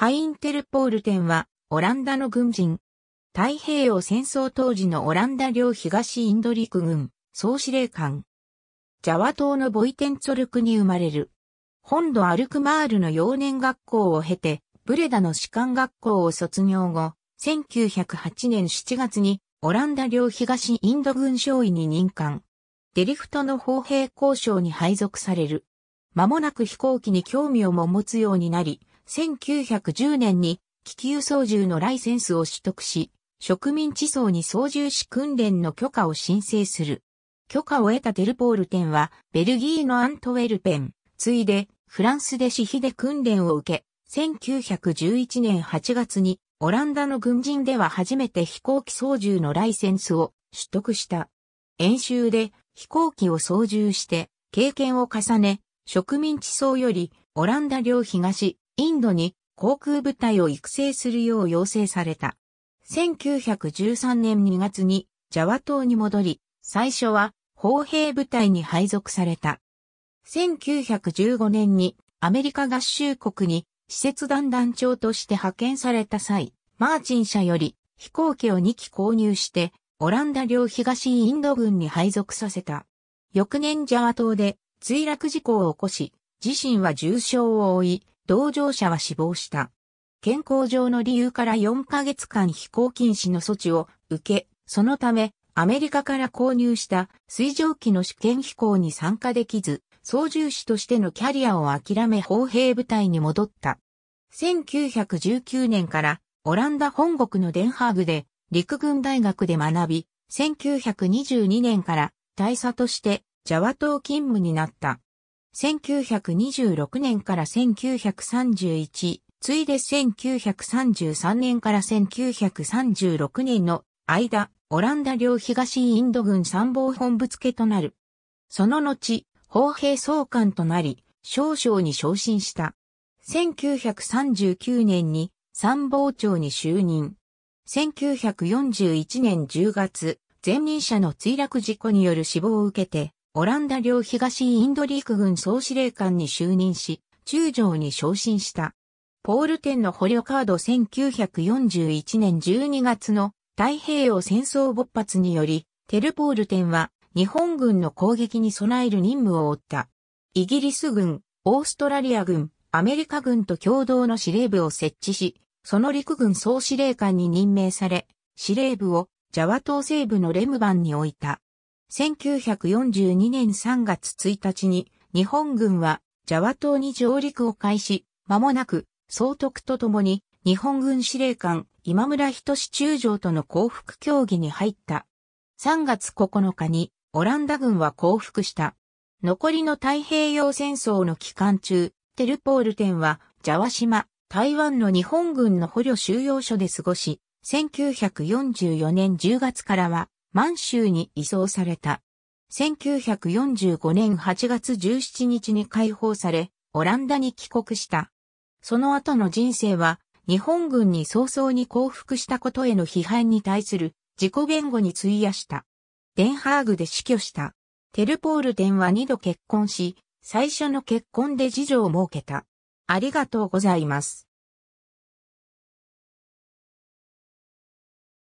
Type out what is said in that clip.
ハインテルポールテンは、オランダの軍人。太平洋戦争当時のオランダ領東インド陸軍、総司令官。ジャワ島のボイテンツォルクに生まれる。本土アルクマールの幼年学校を経て、ブレダの士官学校を卒業後、1908年7月にオランダ領東インド軍将尉に任官。デリフトの砲兵交渉に配属される。間もなく飛行機に興味をも持つようになり、1910年に気球操縦のライセンスを取得し、植民地層に操縦士訓練の許可を申請する。許可を得たデルポール店は、ベルギーのアントウェルペン、ついで、フランスで私費で訓練を受け、1911年8月に、オランダの軍人では初めて飛行機操縦のライセンスを取得した。演習で飛行機を操縦して、経験を重ね、植民地層より、オランダ領東、インドに航空部隊を育成するよう要請された。1913年2月にジャワ島に戻り、最初は砲兵部隊に配属された。1915年にアメリカ合衆国に施設団団長として派遣された際、マーチン社より飛行機を2機購入してオランダ領東インド軍に配属させた。翌年ジャワ島で墜落事故を起こし、自身は重傷を負い、同乗者は死亡した。健康上の理由から4ヶ月間飛行禁止の措置を受け、そのため、アメリカから購入した水蒸気の試験飛行に参加できず、操縦士としてのキャリアを諦め砲兵部隊に戻った。1919年からオランダ本国のデンハーグで陸軍大学で学び、1922年から大佐としてジャワ島勤務になった。1926年から1931、ついで1933年から1936年の間、オランダ領東インド軍参謀本部付となる。その後、砲兵総監となり、少将に昇進した。1939年に参謀長に就任。1941年10月、前任者の墜落事故による死亡を受けて、オランダ領東インド陸軍総司令官に就任し、中将に昇進した。ポールテンの捕虜カード1941年12月の太平洋戦争勃発により、テルポールテンは日本軍の攻撃に備える任務を負った。イギリス軍、オーストラリア軍、アメリカ軍と共同の司令部を設置し、その陸軍総司令官に任命され、司令部をジャワ島西部のレムバンに置いた。1942年3月1日に日本軍はジャワ島に上陸を開始、間もなく総督とともに日本軍司令官今村人志中将との降伏協議に入った。3月9日にオランダ軍は降伏した。残りの太平洋戦争の期間中、テルポール店はジャワ島、台湾の日本軍の捕虜収容所で過ごし、1944年10月からは満州に移送された。1945年8月17日に解放され、オランダに帰国した。その後の人生は、日本軍に早々に降伏したことへの批判に対する自己弁護に費やした。デンハーグで死去した。テルポールデンは二度結婚し、最初の結婚で次女を設けた。ありがとうございます。